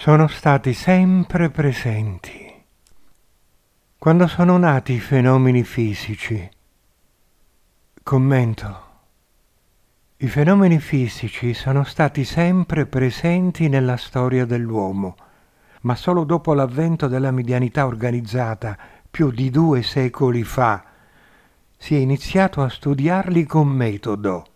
sono stati sempre presenti. Quando sono nati i fenomeni fisici, commento, i fenomeni fisici sono stati sempre presenti nella storia dell'uomo, ma solo dopo l'avvento della medianità organizzata, più di due secoli fa, si è iniziato a studiarli con metodo.